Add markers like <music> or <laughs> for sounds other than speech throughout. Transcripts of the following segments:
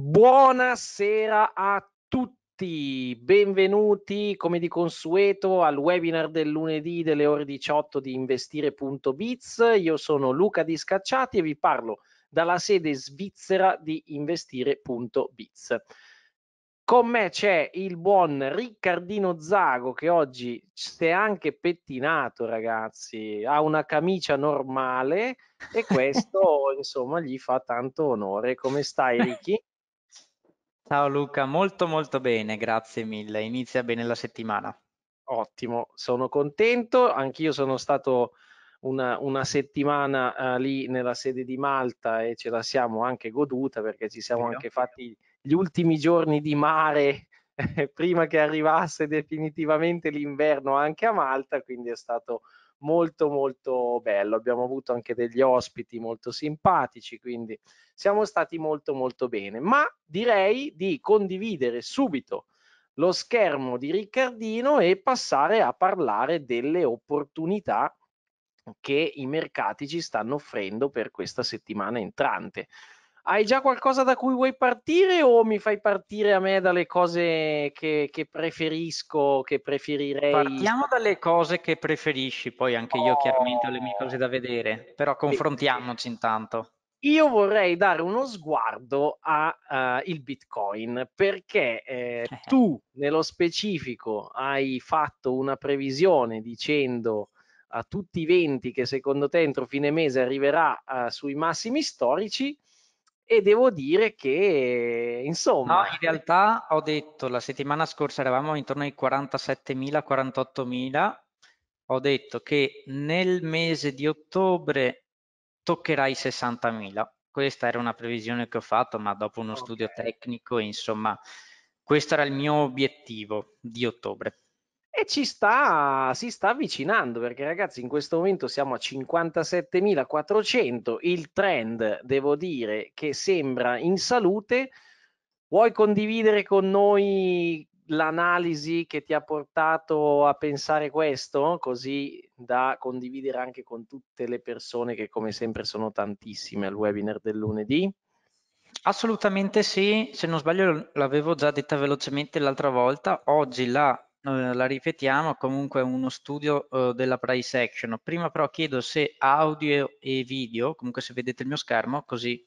Buonasera a tutti, benvenuti come di consueto al webinar del lunedì delle ore 18 di investire.biz. Io sono Luca Di Scacciati e vi parlo dalla sede svizzera di investire.biz. Con me c'è il buon Riccardino Zago che oggi si è anche pettinato, ragazzi, ha una camicia normale e questo <laughs> insomma gli fa tanto onore. Come stai, Ricky? Ciao Luca, molto molto bene, grazie mille. Inizia bene la settimana. Ottimo, sono contento. Anch'io sono stato una, una settimana uh, lì nella sede di Malta e ce la siamo anche goduta perché ci siamo anche fatti gli ultimi giorni di mare <laughs> prima che arrivasse definitivamente l'inverno anche a Malta, quindi è stato molto molto bello. Abbiamo avuto anche degli ospiti molto simpatici, quindi siamo stati molto molto bene. Ma direi di condividere subito lo schermo di Riccardino e passare a parlare delle opportunità che i mercati ci stanno offrendo per questa settimana entrante hai già qualcosa da cui vuoi partire o mi fai partire a me dalle cose che, che preferisco, che preferirei? Partiamo dalle cose che preferisci, poi anche io oh. chiaramente ho le mie cose da vedere, però confrontiamoci intanto. Io vorrei dare uno sguardo al eh, uh, Bitcoin perché eh, <laughs> tu nello specifico hai fatto una previsione dicendo a tutti i venti che secondo te entro fine mese arriverà uh, sui massimi storici e devo dire che insomma... No, in realtà ho detto la settimana scorsa eravamo intorno ai 47.000-48.000, ho detto che nel mese di ottobre toccherai i 60.000. Questa era una previsione che ho fatto, ma dopo uno okay. studio tecnico, insomma, questo era il mio obiettivo di ottobre e ci sta, si sta avvicinando perché ragazzi in questo momento siamo a 57.400, il trend devo dire che sembra in salute. Vuoi condividere con noi l'analisi che ti ha portato a pensare questo, così da condividere anche con tutte le persone che come sempre sono tantissime al webinar del lunedì? Assolutamente sì, se non sbaglio l'avevo già detta velocemente l'altra volta, oggi la eh, la ripetiamo, comunque uno studio eh, della price action. Prima però chiedo se audio e video, comunque se vedete il mio schermo, così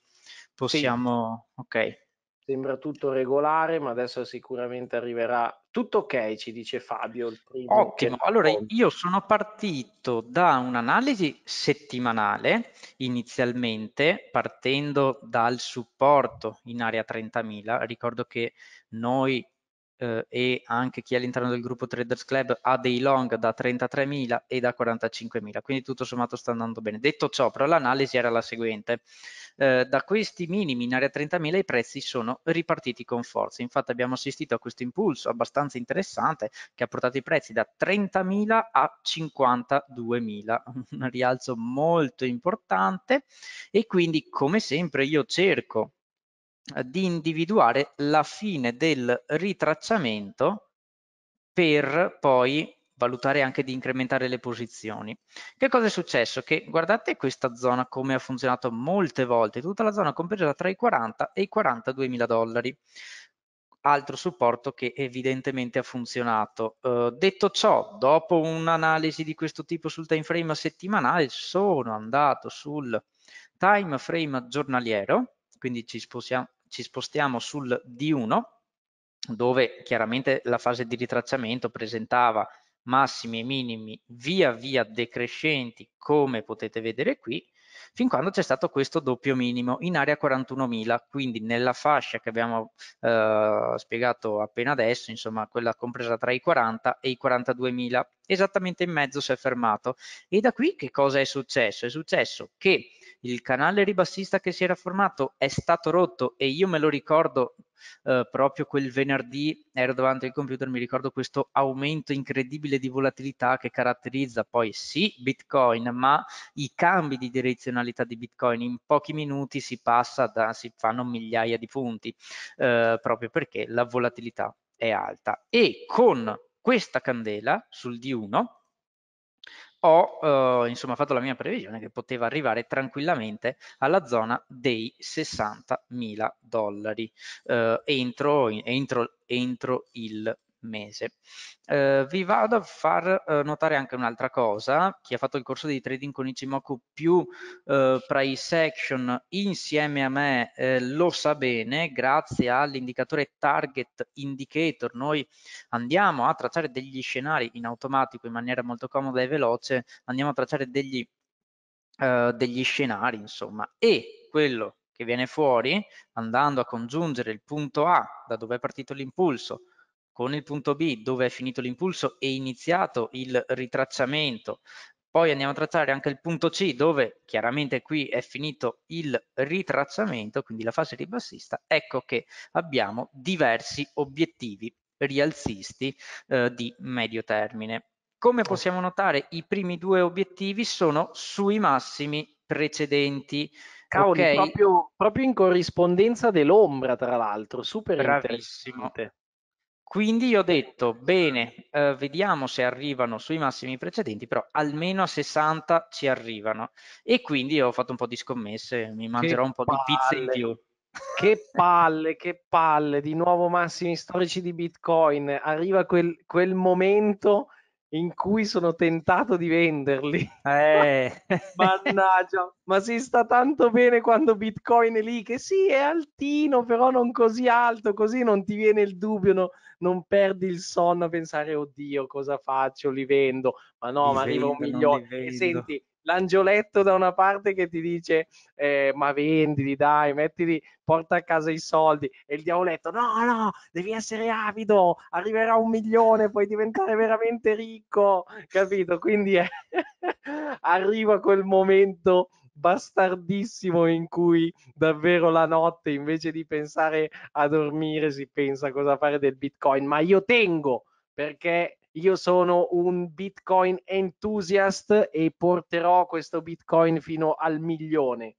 possiamo... Sì. Ok. Sembra tutto regolare, ma adesso sicuramente arriverà. Tutto ok, ci dice Fabio. Ottimo. Allora, io sono partito da un'analisi settimanale inizialmente, partendo dal supporto in area 30.000. Ricordo che noi eh, e anche chi è all'interno del gruppo Traders Club ha dei long da 33.000 e da 45.000, quindi tutto sommato sta andando bene. Detto ciò, però l'analisi era la seguente, eh, da questi minimi in area 30.000 i prezzi sono ripartiti con forza, infatti abbiamo assistito a questo impulso abbastanza interessante che ha portato i prezzi da 30.000 a 52.000, un rialzo molto importante e quindi come sempre io cerco eh, di individuare la fine del ritracciamento per poi valutare anche di incrementare le posizioni. Che cosa è successo? Che guardate questa zona come ha funzionato molte volte, tutta la zona compresa tra i 40 e i 42 mila dollari. Altro supporto che evidentemente ha funzionato. Eh, detto ciò, dopo un'analisi di questo tipo sul time frame settimanale, sono andato sul time frame giornaliero quindi ci, sposiamo, ci spostiamo sul D1 dove chiaramente la fase di ritracciamento presentava massimi e minimi via via decrescenti come potete vedere qui fin quando c'è stato questo doppio minimo in area 41.000 quindi nella fascia che abbiamo eh, spiegato appena adesso insomma quella compresa tra i 40 e i 42.000 esattamente in mezzo si è fermato e da qui che cosa è successo? è successo che il canale ribassista che si era formato è stato rotto e io me lo ricordo eh, proprio quel venerdì ero davanti al computer, mi ricordo questo aumento incredibile di volatilità che caratterizza poi sì Bitcoin, ma i cambi di direzionalità di Bitcoin in pochi minuti si passa da, si fanno migliaia di punti, eh, proprio perché la volatilità è alta. E con questa candela sul D1 ho eh, insomma, fatto la mia previsione che poteva arrivare tranquillamente alla zona dei 60 mila dollari eh, entro, entro, entro il mese. Eh, vi vado a far eh, notare anche un'altra cosa, chi ha fatto il corso di trading con Ichimoku più eh, price action insieme a me eh, lo sa bene, grazie all'indicatore target indicator noi andiamo a tracciare degli scenari in automatico in maniera molto comoda e veloce, andiamo a tracciare degli, eh, degli scenari insomma e quello che viene fuori andando a congiungere il punto A da dove è partito l'impulso con il punto B dove è finito l'impulso e iniziato il ritracciamento. Poi andiamo a tracciare anche il punto C dove chiaramente qui è finito il ritracciamento, quindi la fase ribassista, ecco che abbiamo diversi obiettivi rialzisti eh, di medio termine. Come certo. possiamo notare i primi due obiettivi sono sui massimi precedenti. Cavoli, okay. proprio, proprio, in corrispondenza dell'ombra, tra l'altro, super Bravissimo. interessante. Quindi io ho detto, bene, eh, vediamo se arrivano sui massimi precedenti, però almeno a 60 ci arrivano. E quindi ho fatto un po' di scommesse, mi mangerò che un po' palle, di pizza in più. Che <laughs> palle, che palle, di nuovo massimi storici di Bitcoin. Arriva quel, quel momento in cui sono tentato di venderli. Eh. <laughs> Mannaggia, ma si sta tanto bene quando Bitcoin è lì, che sì, è altino, però non così alto, così non ti viene il dubbio, no, non perdi il sonno a pensare, oddio, cosa faccio, li vendo. Ma no, li ma arriva un milione. E senti, l'angioletto da una parte che ti dice eh, ma vendili dai, mettili, porta a casa i soldi e il diavoletto no no, devi essere avido, arriverà un milione, puoi diventare veramente ricco, capito? Quindi eh, <laughs> arriva quel momento bastardissimo in cui davvero la notte invece di pensare a dormire si pensa a cosa fare del bitcoin, ma io tengo perché io sono un Bitcoin enthusiast e porterò questo Bitcoin fino al milione.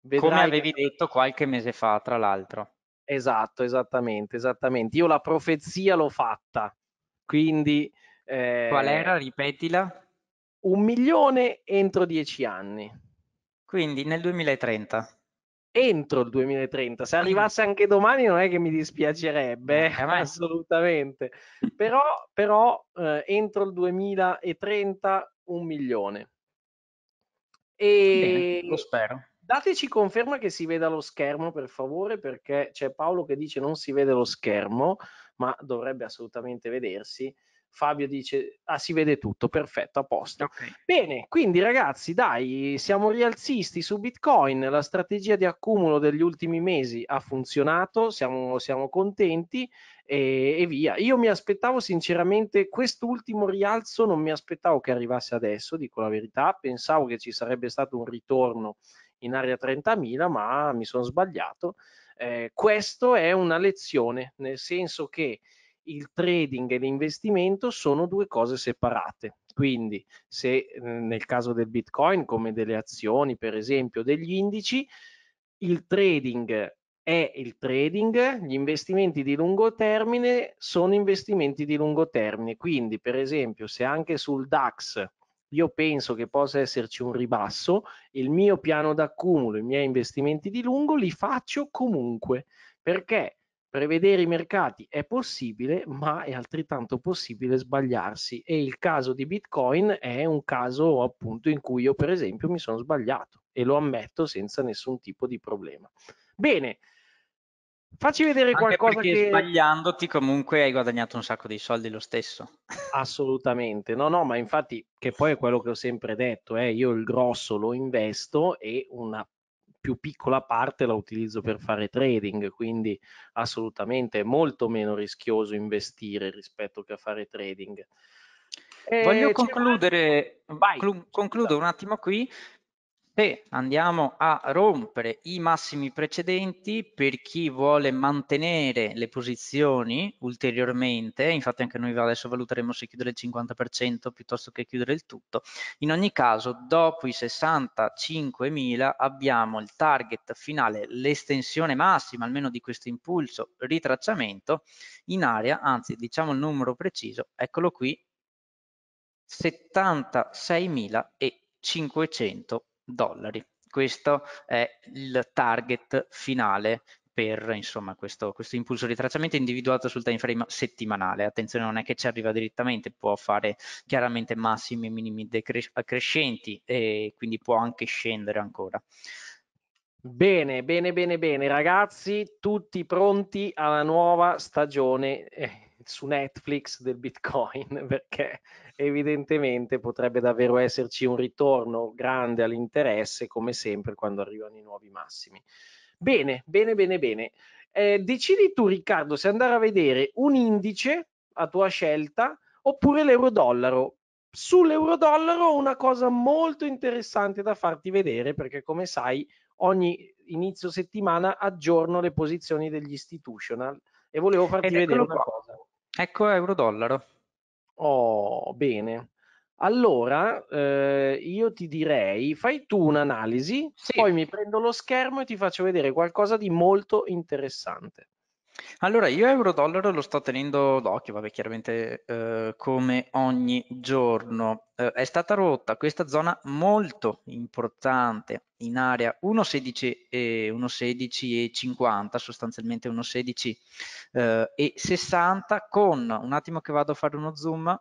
Vedrai Come avevi che... detto qualche mese fa, tra l'altro. Esatto, esattamente, esattamente. Io la profezia l'ho fatta, quindi... Eh, Qual era? Ripetila. Un milione entro dieci anni. Quindi nel 2030 entro il 2030. Se arrivasse anche domani non è che mi dispiacerebbe, eh, <laughs> assolutamente. però, però eh, entro il 2030 un milione. E Bene, lo spero. Dateci conferma che si veda lo schermo, per favore, perché c'è Paolo che dice non si vede lo schermo, ma dovrebbe assolutamente vedersi. Fabio dice, ah si vede tutto, perfetto, a posto. Okay. Bene, quindi ragazzi, dai, siamo rialzisti su Bitcoin, la strategia di accumulo degli ultimi mesi ha funzionato, siamo, siamo contenti e, e, via. Io mi aspettavo sinceramente quest'ultimo rialzo, non mi aspettavo che arrivasse adesso, dico la verità, pensavo che ci sarebbe stato un ritorno in area 30.000, ma mi sono sbagliato. Eh, questo è una lezione, nel senso che il trading e l'investimento sono due cose separate. Quindi se ehm, nel caso del Bitcoin, come delle azioni, per esempio, degli indici, il trading è il trading, gli investimenti di lungo termine sono investimenti di lungo termine. Quindi, per esempio, se anche sul DAX io penso che possa esserci un ribasso, il mio piano d'accumulo, i miei investimenti di lungo li faccio comunque, perché Prevedere i mercati è possibile, ma è altrettanto possibile sbagliarsi e il caso di Bitcoin è un caso appunto in cui io per esempio mi sono sbagliato e lo ammetto senza nessun tipo di problema. Bene. Facci vedere Anche qualcosa che sbagliandoti comunque hai guadagnato un sacco di soldi lo stesso. Assolutamente. No, no, ma infatti che poi è quello che ho sempre detto, eh, io il grosso lo investo e una più piccola parte la utilizzo per fare trading, quindi assolutamente è molto meno rischioso investire rispetto che a fare trading. Eh, Voglio concludere, concludo un attimo qui se andiamo a rompere i massimi precedenti per chi vuole mantenere le posizioni ulteriormente, infatti anche noi adesso valuteremo se chiudere il 50% piuttosto che chiudere il tutto, in ogni caso dopo i 65.000 abbiamo il target finale, l'estensione massima almeno di questo impulso ritracciamento in area, anzi diciamo il numero preciso, eccolo qui, 76.500 dollari. Questo è il target finale per insomma, questo, questo, impulso di tracciamento individuato sul time frame settimanale. Attenzione, non è che ci arriva direttamente, può fare chiaramente massimi e minimi crescenti e quindi può anche scendere ancora. Bene, bene, bene, bene, ragazzi, tutti pronti alla nuova stagione eh, su Netflix del Bitcoin, <laughs> perché evidentemente potrebbe davvero esserci un ritorno grande all'interesse, come sempre quando arrivano i nuovi massimi. Bene, bene, bene, bene. Eh, decidi tu, Riccardo, se andare a vedere un indice a tua scelta oppure l'euro-dollaro. Sull'euro-dollaro una cosa molto interessante da farti vedere perché, come sai, ogni inizio settimana aggiorno le posizioni degli institutional e volevo farti Ed vedere una qua. cosa. Ecco euro-dollaro. Oh, bene. Allora, eh, io ti direi, fai tu un'analisi, Sì, poi mi prendo lo schermo e ti faccio vedere qualcosa di molto interessante. Allora, io euro-dollaro lo sto tenendo d'occhio, vabbè, chiaramente eh, come ogni giorno. Eh, è stata rotta questa zona molto importante in area 1,16 eh, e 1,16,50, sostanzialmente 1,16 eh, e 60, con, un attimo che vado a fare uno zoom,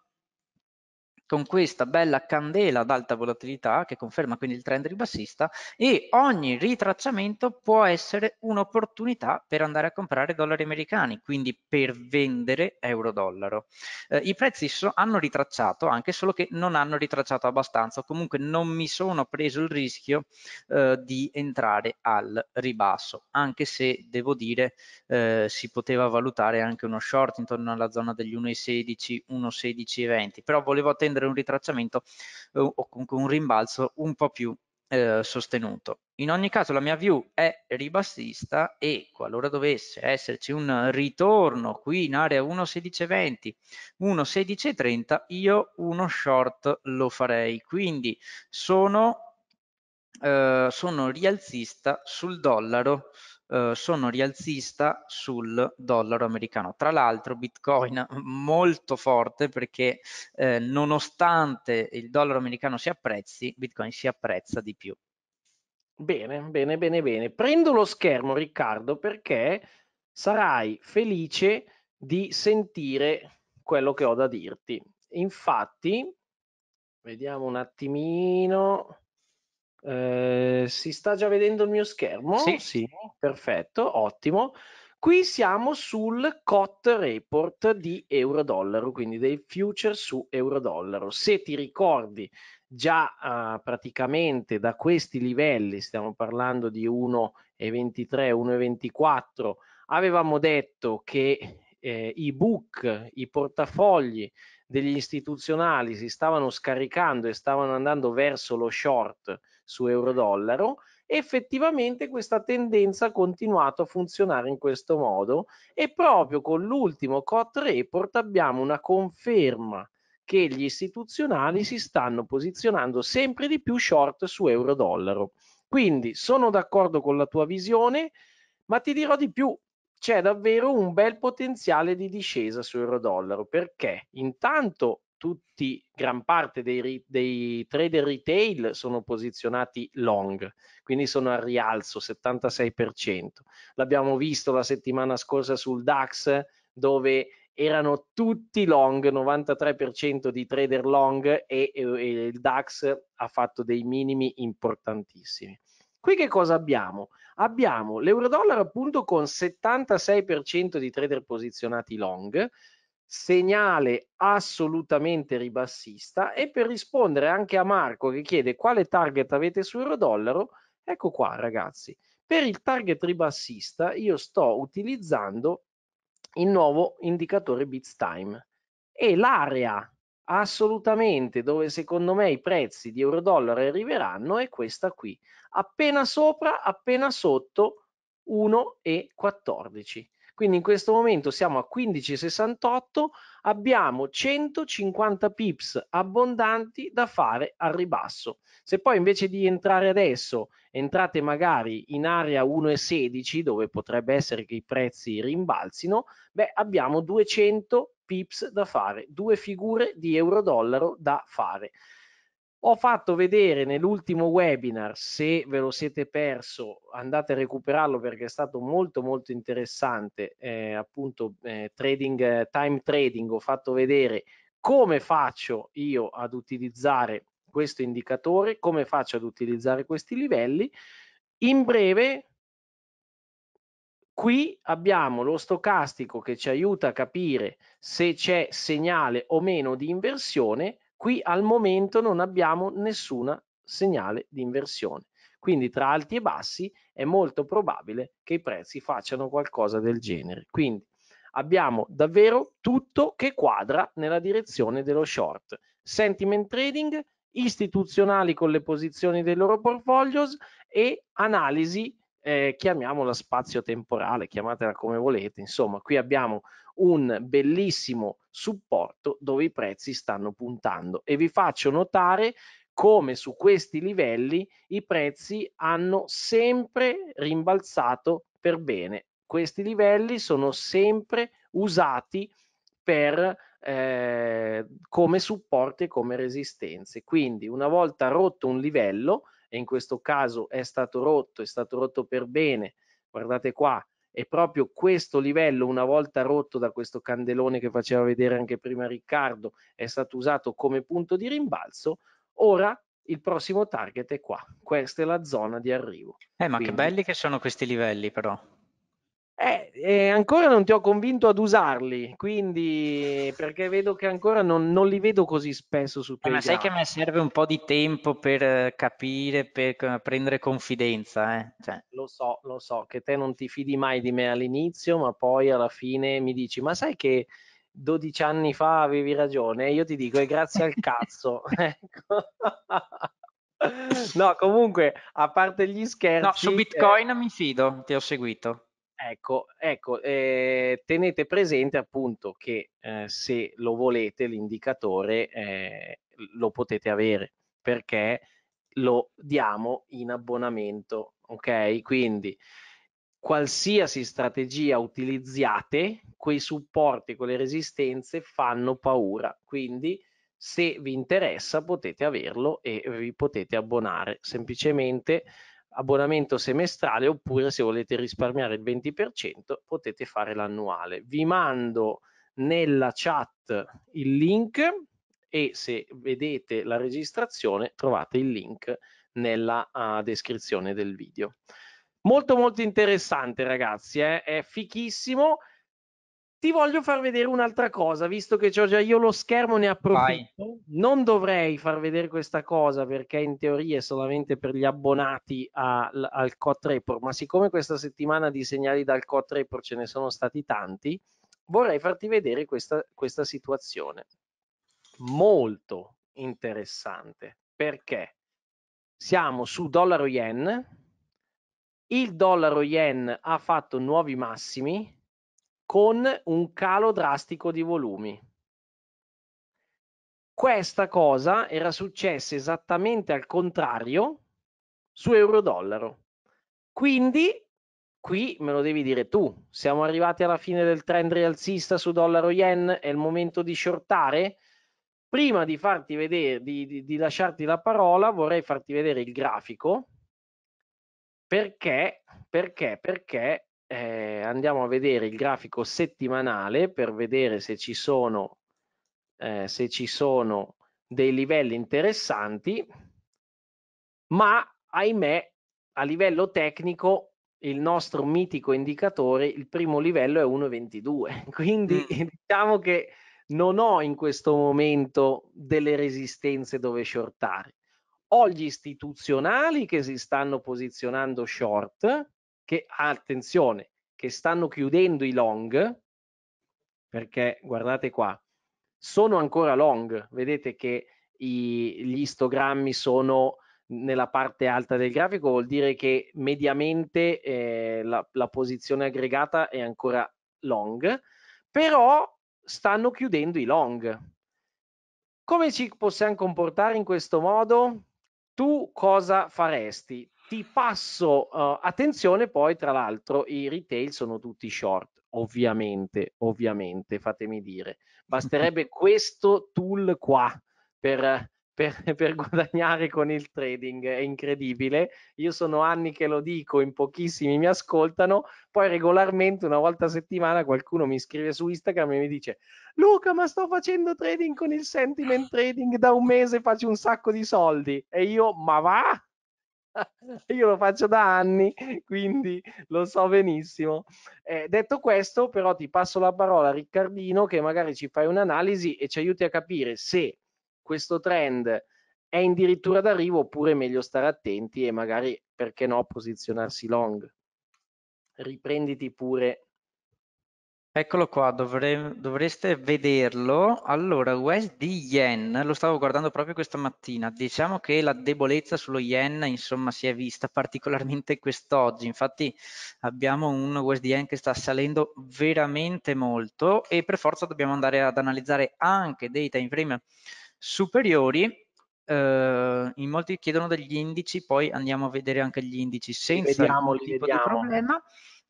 con questa bella candela ad alta volatilità che conferma quindi il trend ribassista e ogni ritracciamento può essere un'opportunità per andare a comprare dollari americani, quindi per vendere euro-dollaro. Eh, I prezzi so hanno ritracciato, anche solo che non hanno ritracciato abbastanza, comunque non mi sono preso il rischio eh, di entrare al ribasso, anche se devo dire eh, si poteva valutare anche uno short intorno alla zona degli 1,16, 20, però volevo attendere prendere un ritracciamento eh, o comunque un rimbalzo un po' più eh, sostenuto. In ogni caso la mia view è ribassista e qualora dovesse esserci un ritorno qui in area 1.16.20, 1.16.30, io uno short lo farei. Quindi sono, eh, sono rialzista sul dollaro eh, sono rialzista sul dollaro americano. Tra l'altro Bitcoin <laughs> molto forte perché eh, nonostante il dollaro americano si apprezzi, Bitcoin si apprezza di più. Bene, bene, bene, bene. Prendo lo schermo Riccardo perché sarai felice di sentire quello che ho da dirti. Infatti, vediamo un attimino. Eh, si sta già vedendo il mio schermo? Sì. sì, perfetto, ottimo. Qui siamo sul COT report di euro-dollaro, quindi dei future su euro-dollaro. Se ti ricordi già eh, praticamente da questi livelli, stiamo parlando di 1,23, 1,24, avevamo detto che eh, i book, i portafogli degli istituzionali si stavano scaricando e stavano andando verso lo short su euro-dollaro, effettivamente questa tendenza ha continuato a funzionare in questo modo e proprio con l'ultimo COT report abbiamo una conferma che gli istituzionali si stanno posizionando sempre di più short su euro-dollaro. Quindi sono d'accordo con la tua visione, ma ti dirò di più, c'è davvero un bel potenziale di discesa su euro-dollaro perché intanto tutti, gran parte dei, dei, trader retail sono posizionati long, quindi sono al rialzo 76%. L'abbiamo visto la settimana scorsa sul DAX dove erano tutti long, 93% di trader long e, e, e il DAX ha fatto dei minimi importantissimi. Qui che cosa abbiamo? Abbiamo l'euro dollaro appunto con 76% di trader posizionati long, segnale assolutamente ribassista e per rispondere anche a Marco che chiede quale target avete su euro-dollaro, ecco qua ragazzi, per il target ribassista io sto utilizzando il nuovo indicatore Bits Time e l'area assolutamente dove secondo me i prezzi di euro-dollaro arriveranno è questa qui, appena sopra, appena sotto 1,14. Quindi in questo momento siamo a 15,68, abbiamo 150 pips abbondanti da fare al ribasso. Se poi invece di entrare adesso entrate magari in area 1,16 dove potrebbe essere che i prezzi rimbalzino, beh abbiamo 200 pips da fare, due figure di euro-dollaro da fare. Ho fatto vedere nell'ultimo webinar, se ve lo siete perso andate a recuperarlo perché è stato molto molto interessante, eh, appunto eh, trading, eh, time trading, ho fatto vedere come faccio io ad utilizzare questo indicatore, come faccio ad utilizzare questi livelli. In breve, qui abbiamo lo stocastico che ci aiuta a capire se c'è segnale o meno di inversione Qui al momento non abbiamo nessuna segnale di inversione. Quindi tra alti e bassi è molto probabile che i prezzi facciano qualcosa del genere. Quindi abbiamo davvero tutto che quadra nella direzione dello short. Sentiment trading, istituzionali con le posizioni dei loro portfolios e analisi, eh, chiamiamola spazio-temporale, chiamatela come volete. Insomma, qui abbiamo un bellissimo supporto dove i prezzi stanno puntando e vi faccio notare come su questi livelli i prezzi hanno sempre rimbalzato per bene. Questi livelli sono sempre usati per, eh, come supporto e come resistenze. Quindi una volta rotto un livello, e in questo caso è stato rotto, è stato rotto per bene, guardate qua, e proprio questo livello una volta rotto da questo candelone che faceva vedere anche prima Riccardo è stato usato come punto di rimbalzo ora il prossimo target è qua questa è la zona di arrivo eh ma Quindi... che belli che sono questi livelli però eh, eh, ancora non ti ho convinto ad usarli, quindi perché vedo che ancora non, non li vedo così spesso su Telegram. Eh, ma sai che a me serve un po' di tempo per eh, capire, per eh, prendere confidenza. Eh? Cioè. Lo so, lo so che te non ti fidi mai di me all'inizio, ma poi alla fine mi dici, ma sai che 12 anni fa avevi ragione? E io ti dico, è grazie al cazzo. <laughs> <laughs> ecco. no, comunque, a parte gli scherzi... No, su Bitcoin mi fido, ti ho seguito. Ecco, ecco eh, tenete presente appunto che eh, se lo volete l'indicatore eh, lo potete avere perché lo diamo in abbonamento, ok? Quindi qualsiasi strategia utilizziate, quei supporti, quelle resistenze fanno paura, quindi se vi interessa potete averlo e vi potete abbonare semplicemente abbonamento semestrale oppure se volete risparmiare il 20% potete fare l'annuale. Vi mando nella chat il link e se vedete la registrazione trovate il link nella uh, descrizione del video. Molto molto interessante ragazzi, eh? è fichissimo. Ti voglio far vedere un'altra cosa, visto che ho già io lo schermo, ne approfitto. Vai. Non dovrei far vedere questa cosa perché in teoria è solamente per gli abbonati a, al COT Report, ma siccome questa settimana di segnali dal COT Report ce ne sono stati tanti, vorrei farti vedere questa, questa situazione. Molto interessante perché siamo su dollaro yen, il dollaro yen ha fatto nuovi massimi con un calo drastico di volumi. Questa cosa era successa esattamente al contrario su euro-dollaro. Quindi qui me lo devi dire tu, siamo arrivati alla fine del trend rialzista su dollaro-yen, è il momento di shortare? Prima di farti vedere, di, di, di lasciarti la parola, vorrei farti vedere il grafico perché, perché, perché eh, andiamo a vedere il grafico settimanale per vedere se ci sono, eh, se ci sono dei livelli interessanti, ma ahimè a livello tecnico il nostro mitico indicatore, il primo livello è 1,22, <laughs> quindi mm. <laughs> diciamo che non ho in questo momento delle resistenze dove shortare. Ho gli istituzionali che si stanno posizionando short, che, attenzione, che stanno chiudendo i long, perché guardate qua, sono ancora long, vedete che i, gli istogrammi sono nella parte alta del grafico, vuol dire che mediamente eh, la, la posizione aggregata è ancora long, però stanno chiudendo i long. Come ci possiamo comportare in questo modo? Tu cosa faresti? ti passo uh, attenzione poi tra l'altro i retail sono tutti short ovviamente ovviamente fatemi dire basterebbe <laughs> questo tool qua per, per, per, guadagnare con il trading è incredibile io sono anni che lo dico in pochissimi mi ascoltano poi regolarmente una volta a settimana qualcuno mi scrive su Instagram e mi dice Luca ma sto facendo trading con il sentiment trading da un mese faccio un sacco di soldi e io ma va <laughs> Io lo faccio da anni, quindi lo so benissimo. Eh, detto questo, però ti passo la parola a Riccardino che magari ci fai un'analisi e ci aiuti a capire se questo trend è addirittura d'arrivo oppure è meglio stare attenti e magari, perché no, posizionarsi long. Riprenditi pure Eccolo qua, dovre- dovreste vederlo. Allora, USD Yen, lo stavo guardando proprio questa mattina. Diciamo che la debolezza sullo Yen, insomma, si è vista particolarmente quest'oggi. Infatti abbiamo un USD Yen che sta salendo veramente molto e per forza dobbiamo andare ad analizzare anche dei time frame superiori Uh, in molti chiedono degli indici, poi andiamo a vedere anche gli indici senza vediamo, alcun tipo vediamo. di problema.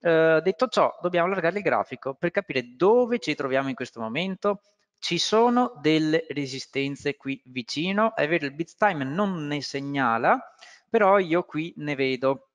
Eh, detto ciò, dobbiamo allargare il grafico per capire dove ci troviamo in questo momento. Ci sono delle resistenze qui vicino, è vero il bit non ne segnala, però io qui ne vedo.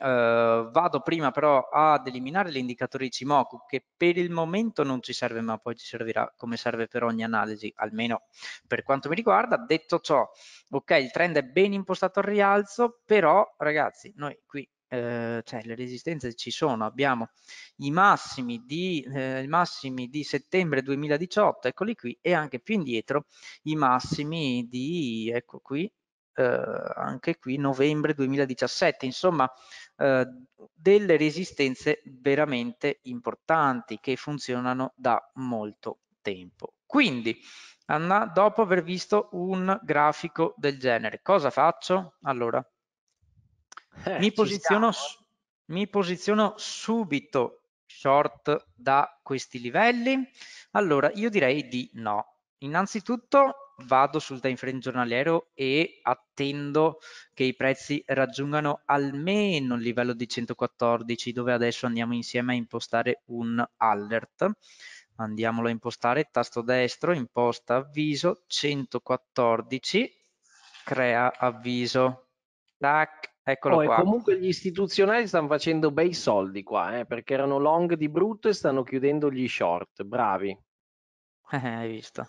Uh, vado prima però ad eliminare l'indicatore Ichimoku che per il momento non ci serve ma poi ci servirà come serve per ogni analisi almeno per quanto mi riguarda detto ciò ok il trend è ben impostato al rialzo però ragazzi noi qui eh, cioè le resistenze ci sono, abbiamo i massimi, di, eh, i massimi di settembre 2018, eccoli qui, e anche più indietro i massimi di, ecco qui, eh, anche qui novembre 2017, insomma eh, delle resistenze veramente importanti che funzionano da molto tempo. Quindi, Anna, dopo aver visto un grafico del genere, cosa faccio? Allora, eh, mi, posiziono, mi posiziono subito short da questi livelli? Allora, io direi di no. Innanzitutto vado sul time frame giornaliero e attendo che i prezzi raggiungano almeno il livello di 114 dove adesso andiamo insieme a impostare un alert. Andiamolo a impostare, tasto destro, imposta avviso, 114, crea avviso, tac, Eccolo oh, qua. comunque gli istituzionali stanno facendo bei soldi qua, eh, perché erano long di brutto e stanno chiudendo gli short. Bravi. Eh, <laughs> hai visto.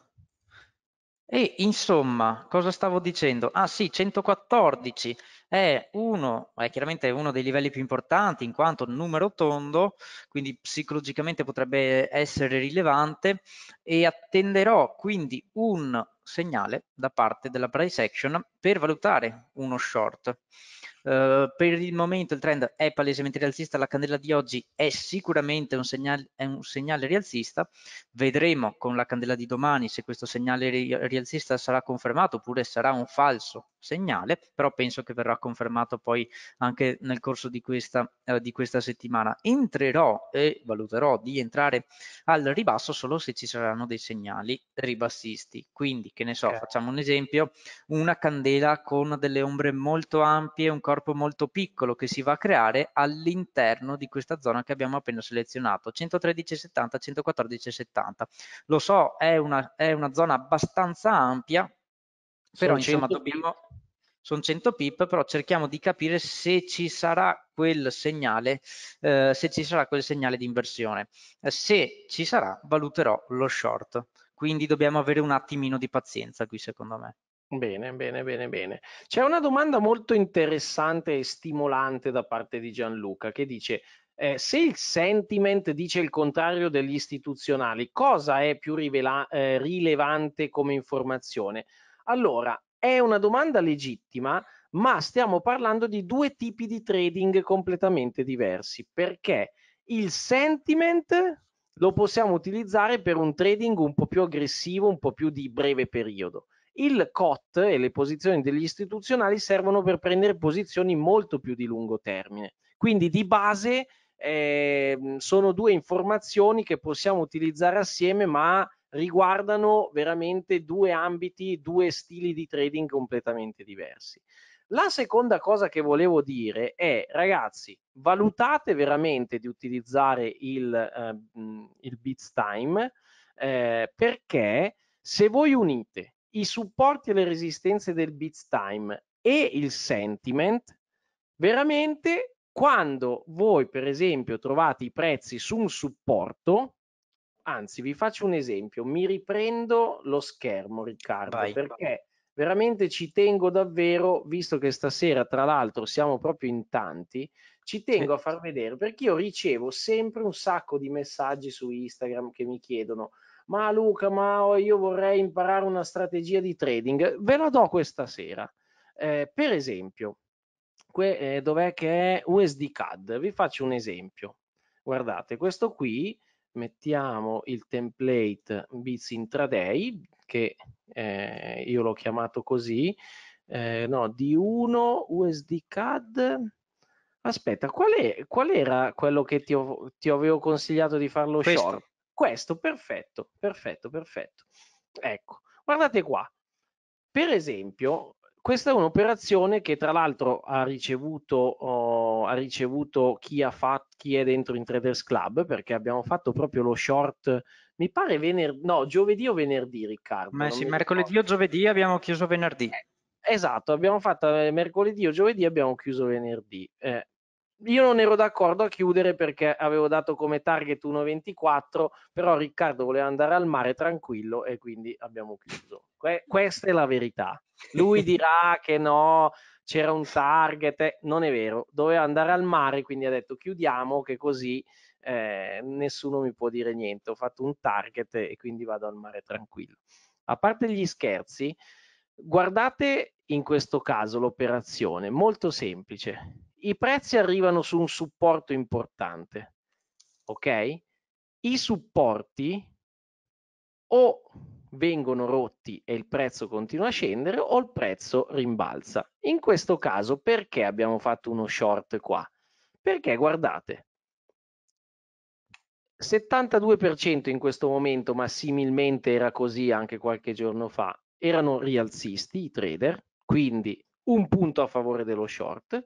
E insomma, cosa stavo dicendo? Ah sì, 114 è uno, è chiaramente uno dei livelli più importanti in quanto numero tondo, quindi psicologicamente potrebbe essere rilevante e attenderò quindi un segnale da parte della price action per valutare uno short. Eh, per il momento il trend è palesemente rialzista, la candela di oggi è sicuramente un segnale, è un segnale rialzista, vedremo con la candela di domani se questo segnale rialzista sarà confermato oppure sarà un falso segnale, però penso che verrà confermato poi anche nel corso di questa, eh, di questa settimana. Entrerò e valuterò di entrare al ribasso solo se ci saranno dei segnali ribassisti. Quindi, che ne so, okay. facciamo un esempio, una candela con delle ombre molto ampie, un corpo molto piccolo che si va a creare all'interno di questa zona che abbiamo appena selezionato, 113,70, 114,70. Lo so, è una, è una zona abbastanza ampia, però insomma dobbiamo... Sono 100 pip, però cerchiamo di capire se ci sarà quel segnale, eh, se ci sarà quel segnale di inversione. Eh, se ci sarà, valuterò lo short. Quindi dobbiamo avere un attimino di pazienza qui, secondo me. Bene, bene, bene, bene. C'è una domanda molto interessante e stimolante da parte di Gianluca che dice eh, se il sentiment dice il contrario degli istituzionali, cosa è più rivela- eh, rilevante come informazione? Allora, è una domanda legittima, ma stiamo parlando di due tipi di trading completamente diversi, perché il sentiment lo possiamo utilizzare per un trading un po' più aggressivo, un po' più di breve periodo. Il COT e le posizioni degli istituzionali servono per prendere posizioni molto più di lungo termine. Quindi di base eh, sono due informazioni che possiamo utilizzare assieme, ma riguardano veramente due ambiti, due stili di trading completamente diversi. La seconda cosa che volevo dire è, ragazzi, valutate veramente di utilizzare il, eh, il BitsTime eh, perché se voi unite i supporti e le resistenze del BitsTime e il sentiment, veramente quando voi per esempio trovate i prezzi su un supporto, Anzi, vi faccio un esempio, mi riprendo lo schermo Riccardo Vai. perché veramente ci tengo davvero, visto che stasera tra l'altro siamo proprio in tanti, ci tengo a far vedere perché io ricevo sempre un sacco di messaggi su Instagram che mi chiedono ma Luca, ma io vorrei imparare una strategia di trading, ve la do questa sera. Eh, per esempio, que, eh, dov'è che è USD CAD? Vi faccio un esempio. Guardate, questo qui mettiamo il template bits intraday che eh, io l'ho chiamato così eh, no di 1 usd cad aspetta qual, è, qual era quello che ti, ho, ti, avevo consigliato di farlo questo. short questo perfetto perfetto perfetto ecco guardate qua per esempio questa è un'operazione che tra l'altro ha ricevuto, oh, ha ricevuto chi, ha fatto, chi è dentro in Traders Club perché abbiamo fatto proprio lo short, mi pare venerdì, no, giovedì o venerdì Riccardo. Ma sì, mercoledì o giovedì abbiamo chiuso venerdì. Eh, esatto, abbiamo fatto eh, mercoledì o giovedì abbiamo chiuso venerdì. Eh, io non ero d'accordo a chiudere perché avevo dato come target 1.24, però Riccardo voleva andare al mare tranquillo e quindi abbiamo chiuso. Que- questa è la verità. Lui <laughs> dirà che no, c'era un target, eh, non è vero, doveva andare al mare, quindi ha detto chiudiamo che così eh, nessuno mi può dire niente, ho fatto un target e quindi vado al mare tranquillo. A parte gli scherzi, guardate in questo caso l'operazione, molto semplice i prezzi arrivano su un supporto importante, ok? I supporti o vengono rotti e il prezzo continua a scendere o il prezzo rimbalza. In questo caso perché abbiamo fatto uno short qua? Perché guardate, 72% in questo momento, ma similmente era così anche qualche giorno fa, erano rialzisti i trader, quindi un punto a favore dello short,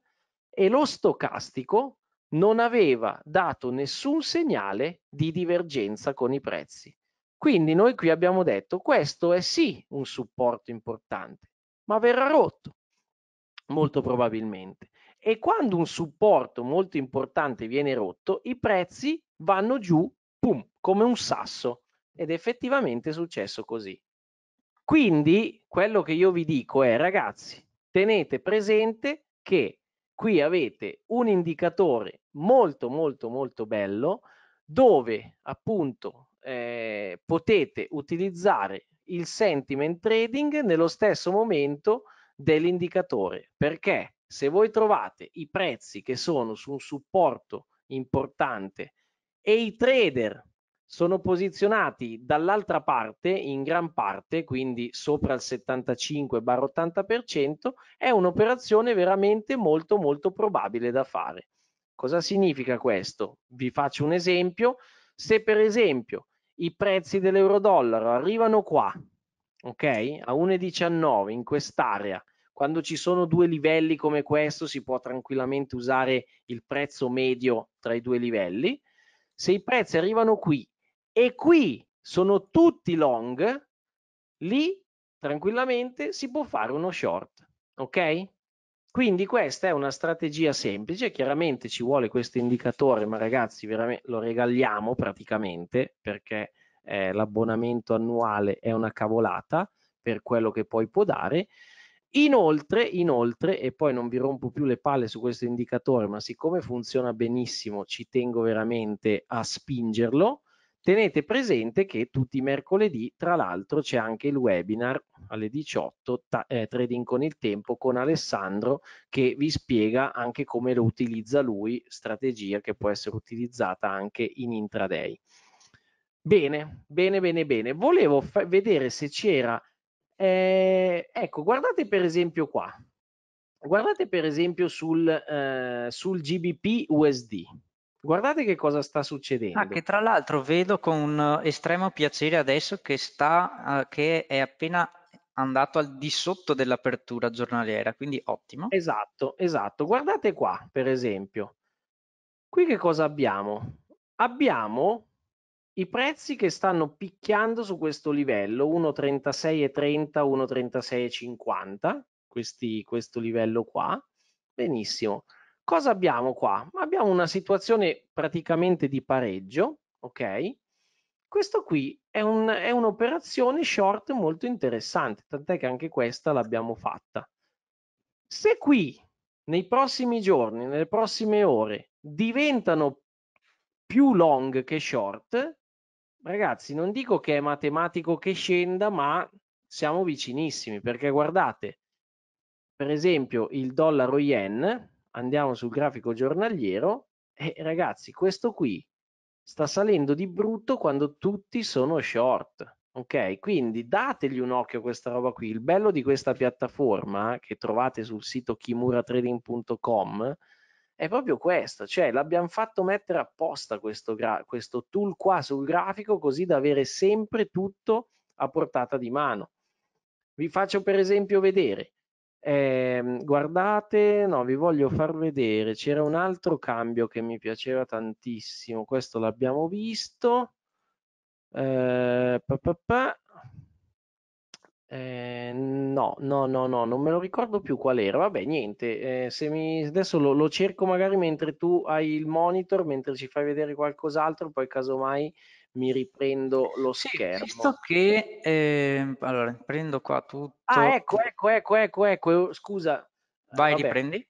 e lo stocastico non aveva dato nessun segnale di divergenza con i prezzi. Quindi noi qui abbiamo detto questo è sì un supporto importante, ma verrà rotto molto probabilmente. E quando un supporto molto importante viene rotto, i prezzi vanno giù, pum, come un sasso. Ed effettivamente è successo così. Quindi quello che io vi dico è ragazzi, tenete presente che qui avete un indicatore molto molto molto bello dove appunto eh, potete utilizzare il sentiment trading nello stesso momento dell'indicatore perché se voi trovate i prezzi che sono su un supporto importante e i trader sono posizionati dall'altra parte in gran parte, quindi sopra il 75-80%, è un'operazione veramente molto molto probabile da fare. Cosa significa questo? Vi faccio un esempio. Se per esempio i prezzi dell'euro-dollaro arrivano qua, ok, a 1,19 in quest'area, quando ci sono due livelli come questo si può tranquillamente usare il prezzo medio tra i due livelli, se i prezzi arrivano qui e qui sono tutti long, lì tranquillamente si può fare uno short, ok? Quindi questa è una strategia semplice, chiaramente ci vuole questo indicatore, ma ragazzi lo regaliamo praticamente perché eh, l'abbonamento annuale è una cavolata per quello che poi può dare. Inoltre, inoltre, e poi non vi rompo più le palle su questo indicatore, ma siccome funziona benissimo, ci tengo veramente a spingerlo, Tenete presente che tutti i mercoledì, tra l'altro, c'è anche il webinar alle 18, ta- eh, Trading con il tempo, con Alessandro che vi spiega anche come lo utilizza lui, strategia che può essere utilizzata anche in intraday. Bene, bene, bene, bene. Volevo fa- vedere se c'era... Eh, ecco, guardate per esempio qua. Guardate per esempio sul, eh, sul GBP USD Guardate che cosa sta succedendo. Ah, che tra l'altro vedo con eh, estremo piacere adesso che, sta, uh, che è appena andato al di sotto dell'apertura giornaliera, quindi ottimo. Esatto, esatto. Guardate qua, per esempio. Qui che cosa abbiamo? Abbiamo i prezzi che stanno picchiando su questo livello, 1,36,30, 1,36,50, questo livello qua. Benissimo. Cosa abbiamo qua? Abbiamo una situazione praticamente di pareggio, ok? Questo qui è, un, è un'operazione short molto interessante, tant'è che anche questa l'abbiamo fatta. Se qui nei prossimi giorni, nelle prossime ore, diventano più long che short, ragazzi, non dico che è matematico che scenda, ma siamo vicinissimi, perché guardate, per esempio, il dollaro yen andiamo sul grafico giornaliero e ragazzi questo qui sta salendo di brutto quando tutti sono short ok quindi dategli un occhio a questa roba qui il bello di questa piattaforma eh, che trovate sul sito kimuratrading.com è proprio questo cioè l'abbiamo fatto mettere apposta questo, questo tool qua sul grafico così da avere sempre tutto a portata di mano vi faccio per esempio vedere eh, guardate, no, vi voglio far vedere, c'era un altro cambio che mi piaceva tantissimo, questo l'abbiamo visto. Eh, pa, pa, pa. Eh, no, no, no, no, non me lo ricordo più qual era. Vabbè, niente, eh, se mi, adesso lo, lo cerco magari mentre tu hai il monitor, mentre ci fai vedere qualcos'altro, poi casomai mi riprendo lo sì, schermo. Visto che, eh, allora, prendo qua tutto. Ah, ecco, ecco, ecco, ecco, ecco, eh, scusa. Eh, vai, Vabbè. riprendi?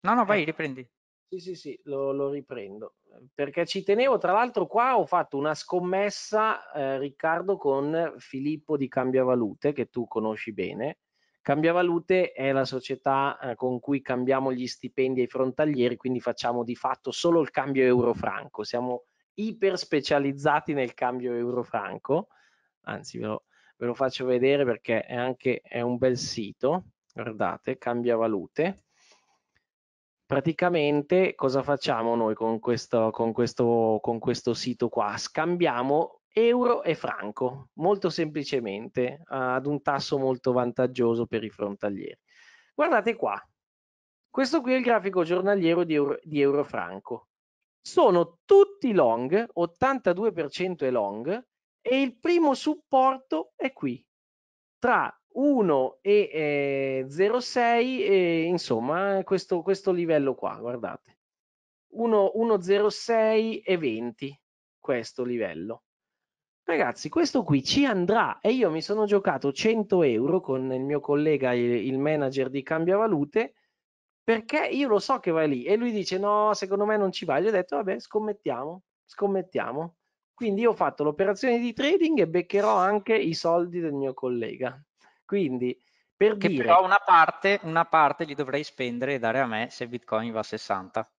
No, no, vai, eh. riprendi. Sì, sì, sì, lo, lo, riprendo. Perché ci tenevo, tra l'altro qua ho fatto una scommessa, eh, Riccardo, con Filippo di Cambiavalute, che tu conosci bene. Cambiavalute è la società eh, con cui cambiamo gli stipendi ai frontalieri, quindi facciamo di fatto solo il cambio euro-franco. Siamo iper specializzati nel cambio euro-franco, anzi ve lo, ve lo faccio vedere perché è anche è un bel sito, guardate, cambia valute. Praticamente cosa facciamo noi con questo, con questo, con questo sito qua? Scambiamo euro e franco, molto semplicemente, ad un tasso molto vantaggioso per i frontalieri. Guardate qua, questo qui è il grafico giornaliero di euro, di euro franco sono tutti long, 82% è long, e il primo supporto è qui, tra 1 e eh, 0,6, e, eh, insomma, questo, questo, livello qua, guardate, 1,06 e 20, questo livello. Ragazzi, questo qui ci andrà e io mi sono giocato 100 euro con il mio collega, il, il manager di Cambiavalute, perché io lo so che vai lì e lui dice no, secondo me non ci va. Gli ho detto vabbè, scommettiamo, scommettiamo. Quindi io ho fatto l'operazione di trading e beccherò anche i soldi del mio collega. Quindi per che dire... però una parte, una parte li dovrei spendere e dare a me se Bitcoin va a 60.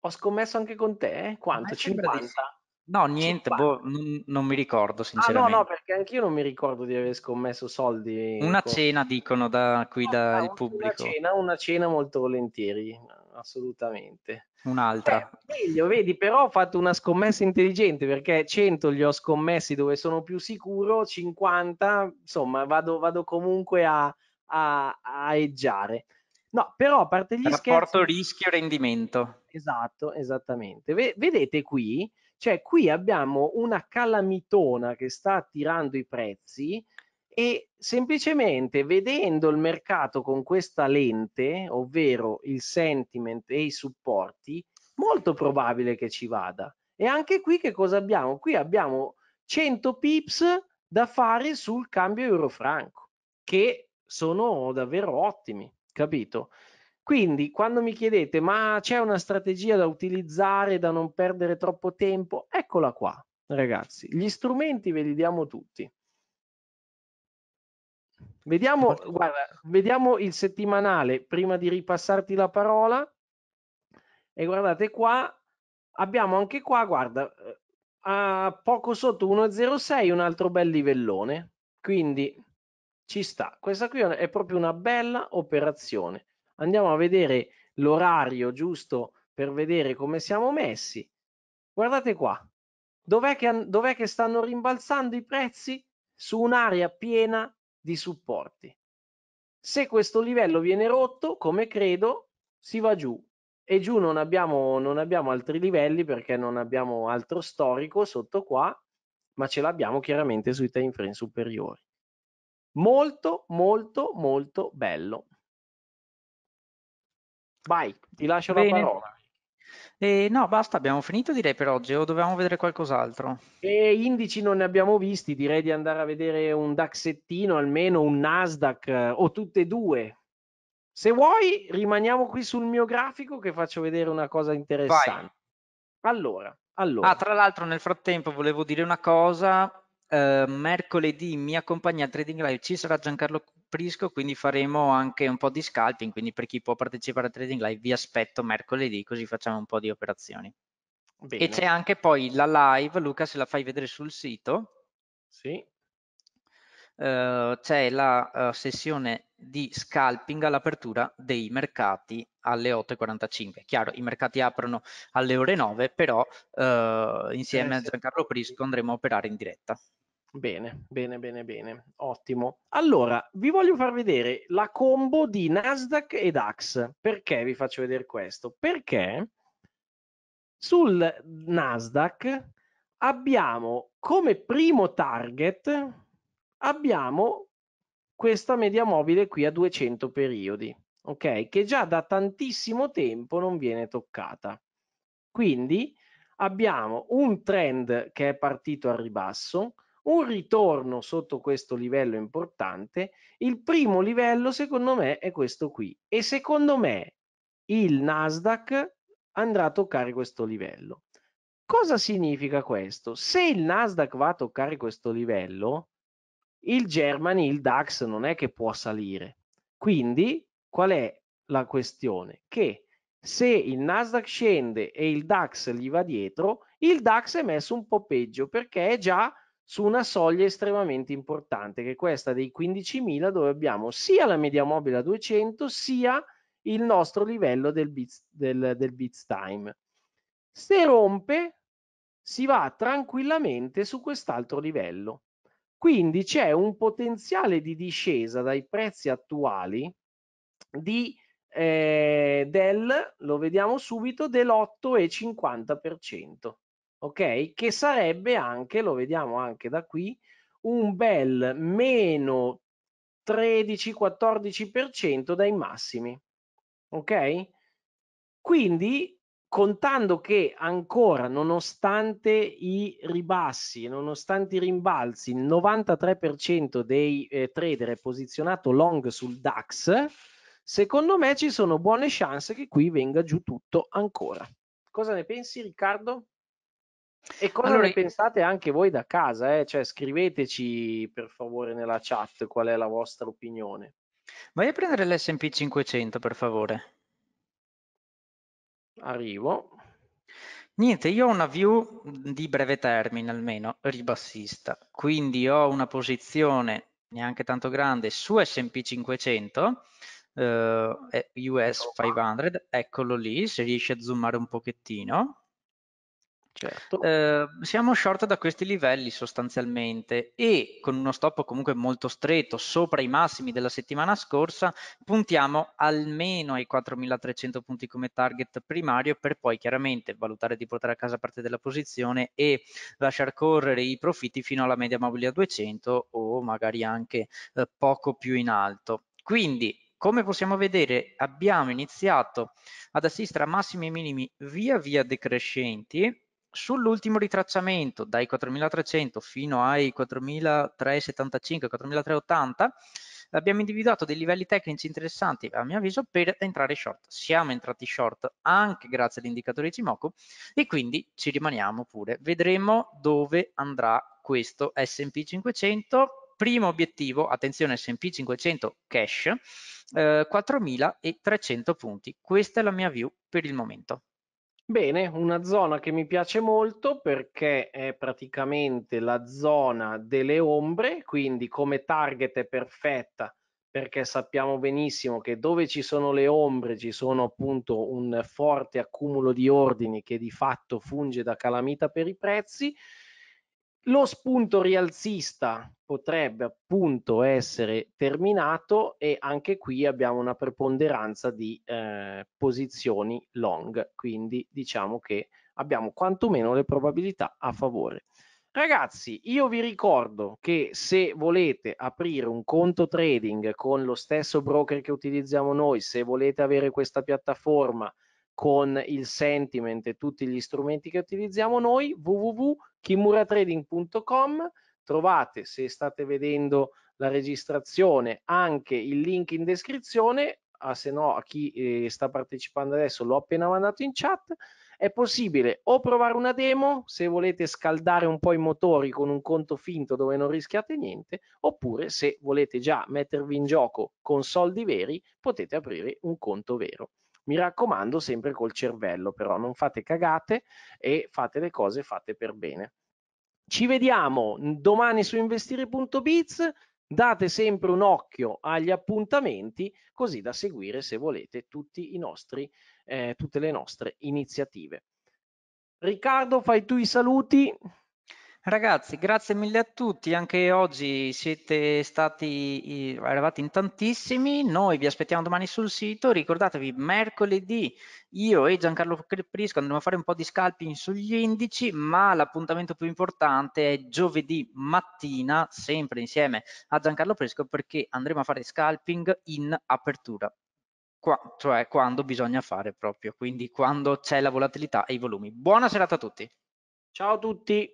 Ho scommesso anche con te, eh? quanto? 50? No, niente, boh, non, non, mi ricordo sinceramente. Ah, no, no, perché anch'io non mi ricordo di aver scommesso soldi. Una con... Ecco. cena, dicono, da qui no, dal no, pubblico. Una cena, una cena molto volentieri, assolutamente. Un'altra. Beh, meglio, vedi, però ho fatto una scommessa intelligente perché 100 li ho scommessi dove sono più sicuro, 50, insomma, vado, vado comunque a, a, a eggiare. No, però a parte gli Rapporto scherzi... Rapporto rischio-rendimento. Esatto, esattamente. vedete qui cioè qui abbiamo una calamitona che sta attirando i prezzi e semplicemente vedendo il mercato con questa lente, ovvero il sentiment e i supporti, molto probabile che ci vada. E anche qui che cosa abbiamo? Qui abbiamo 100 pips da fare sul cambio euro-franco, che sono davvero ottimi, capito? Quindi quando mi chiedete ma c'è una strategia da utilizzare da non perdere troppo tempo, eccola qua ragazzi, gli strumenti ve li diamo tutti. Vediamo, guarda, vediamo il settimanale prima di ripassarti la parola e guardate qua, abbiamo anche qua, guarda, eh, a poco sotto 1.06 un altro bel livellone, quindi ci sta. Questa qui è proprio una bella operazione andiamo a vedere l'orario giusto per vedere come siamo messi. Guardate qua, dov'è che, dov'è che stanno rimbalzando i prezzi? Su un'area piena di supporti. Se questo livello viene rotto, come credo, si va giù e giù non abbiamo, non abbiamo altri livelli perché non abbiamo altro storico sotto qua, ma ce l'abbiamo chiaramente sui time frame superiori. Molto, molto, molto bello. Vai, ti lascio Bene. la parola. Eh, no, basta, abbiamo finito direi per oggi o dovevamo vedere qualcos'altro? E indici non ne abbiamo visti, direi di andare a vedere un DAXettino, almeno un Nasdaq o tutte e due. Se vuoi rimaniamo qui sul mio grafico che faccio vedere una cosa interessante. Vai. Allora, allora. Ah, tra l'altro nel frattempo volevo dire una cosa, eh, mercoledì in mia compagnia Trading Live ci sarà Giancarlo Prisco, quindi faremo anche un po' di scalping, quindi per chi può partecipare a Trading Live vi aspetto mercoledì così facciamo un po' di operazioni. Bene. E c'è anche poi la live, Luca se la fai vedere sul sito. Sì. Eh, c'è la uh, sessione di scalping all'apertura dei mercati alle 8.45. Chiaro, i mercati aprono alle ore 9, però eh, insieme a eh, Giancarlo Prisco andremo a operare in diretta. Bene, bene, bene, bene, ottimo. Allora, vi voglio far vedere la combo di Nasdaq e DAX. Perché vi faccio vedere questo? Perché sul Nasdaq abbiamo come primo target abbiamo questa media mobile qui a 200 periodi, ok? Che già da tantissimo tempo non viene toccata. Quindi abbiamo un trend che è partito al ribasso, un ritorno sotto questo livello importante. Il primo livello, secondo me, è questo qui. E secondo me il Nasdaq andrà a toccare questo livello. Cosa significa questo? Se il Nasdaq va a toccare questo livello, il Germany, il DAX non è che può salire. Quindi qual è la questione? Che se il Nasdaq scende e il DAX gli va dietro, il DAX è messo un po' peggio perché è già su una soglia estremamente importante, che è questa dei 15.000 dove abbiamo sia la media mobile a 200 sia il nostro livello del bits, del, del bits time. Se rompe si va tranquillamente su quest'altro livello quindi c'è un potenziale di discesa dai prezzi attuali di, eh, del, lo vediamo subito, dell'8,50%, ok? Che sarebbe anche, lo vediamo anche da qui, un bel meno 13-14% dai massimi, ok? Quindi contando che ancora, nonostante i ribassi, nonostante i rimbalzi, il 93% dei eh, trader è posizionato long sul DAX, secondo me ci sono buone chance che qui venga giù tutto ancora. Cosa ne pensi Riccardo? E cosa allora, ne pensate anche voi da casa? Eh? Cioè, scriveteci per favore nella chat qual è la vostra opinione. Vai a prendere l'SP 500 per favore arrivo. Niente, io ho una view di breve termine almeno, ribassista, quindi ho una posizione neanche tanto grande su S&P 500, eh, US 500, eccolo lì, se riesci a zoomare un pochettino, Certo. Eh, siamo short da questi livelli sostanzialmente e con uno stop comunque molto stretto sopra i massimi della settimana scorsa puntiamo almeno ai 4.300 punti come target primario per poi chiaramente valutare di portare a casa parte della posizione e lasciar correre i profitti fino alla media mobile a 200 o magari anche eh, poco più in alto. Quindi come possiamo vedere abbiamo iniziato ad assistere a massimi e minimi via via decrescenti Sull'ultimo ritracciamento, dai 4300 fino ai 4375, 4380, abbiamo individuato dei livelli tecnici interessanti, a mio avviso, per entrare short. Siamo entrati short anche grazie all'indicatore Cimoco e quindi ci rimaniamo pure. Vedremo dove andrà questo S&P 500 primo obiettivo, attenzione S&P 500 cash, eh, 4.300 punti. Questa è la mia view per il momento. Bene, una zona che mi piace molto perché è praticamente la zona delle ombre, quindi come target è perfetta perché sappiamo benissimo che dove ci sono le ombre ci sono appunto un forte accumulo di ordini che di fatto funge da calamita per i prezzi lo spunto rialzista potrebbe appunto essere terminato e anche qui abbiamo una preponderanza di eh, posizioni long, quindi diciamo che abbiamo quantomeno le probabilità a favore. Ragazzi, io vi ricordo che se volete aprire un conto trading con lo stesso broker che utilizziamo noi, se volete avere questa piattaforma, con il sentiment e tutti gli strumenti che utilizziamo noi, www.kimuratrading.com Trovate, se state vedendo la registrazione, anche il link in descrizione, ah, se no a chi eh, sta partecipando adesso l'ho appena mandato in chat. È possibile o provare una demo, se volete scaldare un po' i motori con un conto finto dove non rischiate niente, oppure se volete già mettervi in gioco con soldi veri, potete aprire un conto vero. Mi raccomando, sempre col cervello, però non fate cagate e fate le cose fatte per bene. Ci vediamo domani su investire.biz. Date sempre un occhio agli appuntamenti così da seguire se volete nostri, eh, tutte le nostre iniziative. Riccardo, fai tu i saluti. Ragazzi, grazie mille a tutti, anche oggi siete stati, eravate in tantissimi, noi vi aspettiamo domani sul sito, ricordatevi mercoledì io e Giancarlo Prisco andremo a fare un po' di scalping sugli indici, ma l'appuntamento più importante è giovedì mattina, sempre insieme a Giancarlo Prisco, perché andremo a fare scalping in apertura. Qua, cioè quando bisogna fare proprio, quindi quando c'è la volatilità e i volumi. Buona serata a tutti. Ciao a tutti.